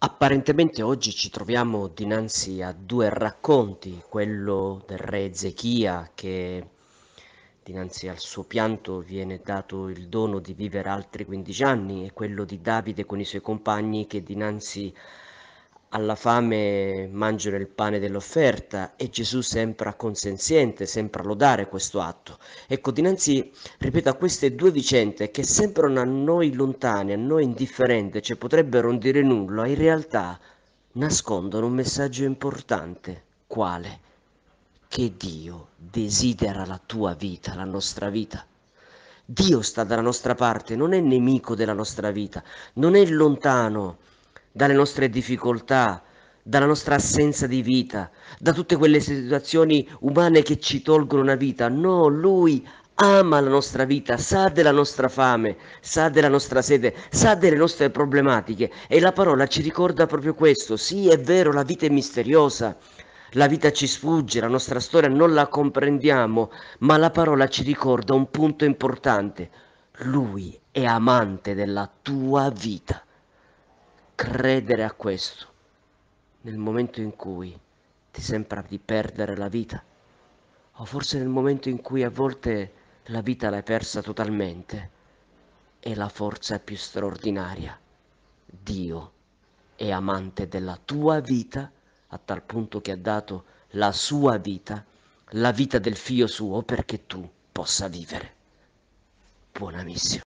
Apparentemente oggi ci troviamo dinanzi a due racconti, quello del re Ezechia che dinanzi al suo pianto viene dato il dono di vivere altri 15 anni e quello di Davide con i suoi compagni che dinanzi a alla fame mangiano il pane dell'offerta e Gesù sembra consenziente, sembra lodare questo atto. Ecco, dinanzi, ripeto, a queste due vicende che sembrano a noi lontane, a noi indifferenti, cioè potrebbero non dire nulla, in realtà nascondono un messaggio importante. Quale? Che Dio desidera la tua vita, la nostra vita. Dio sta dalla nostra parte, non è nemico della nostra vita, non è lontano dalle nostre difficoltà, dalla nostra assenza di vita, da tutte quelle situazioni umane che ci tolgono una vita. No, Lui ama la nostra vita, sa della nostra fame, sa della nostra sete, sa delle nostre problematiche e la parola ci ricorda proprio questo. Sì, è vero, la vita è misteriosa. La vita ci sfugge, la nostra storia non la comprendiamo, ma la parola ci ricorda un punto importante. Lui è amante della tua vita credere a questo nel momento in cui ti sembra di perdere la vita o forse nel momento in cui a volte la vita l'hai persa totalmente è la forza più straordinaria. Dio è amante della tua vita a tal punto che ha dato la sua vita, la vita del figlio suo perché tu possa vivere. Buona missione.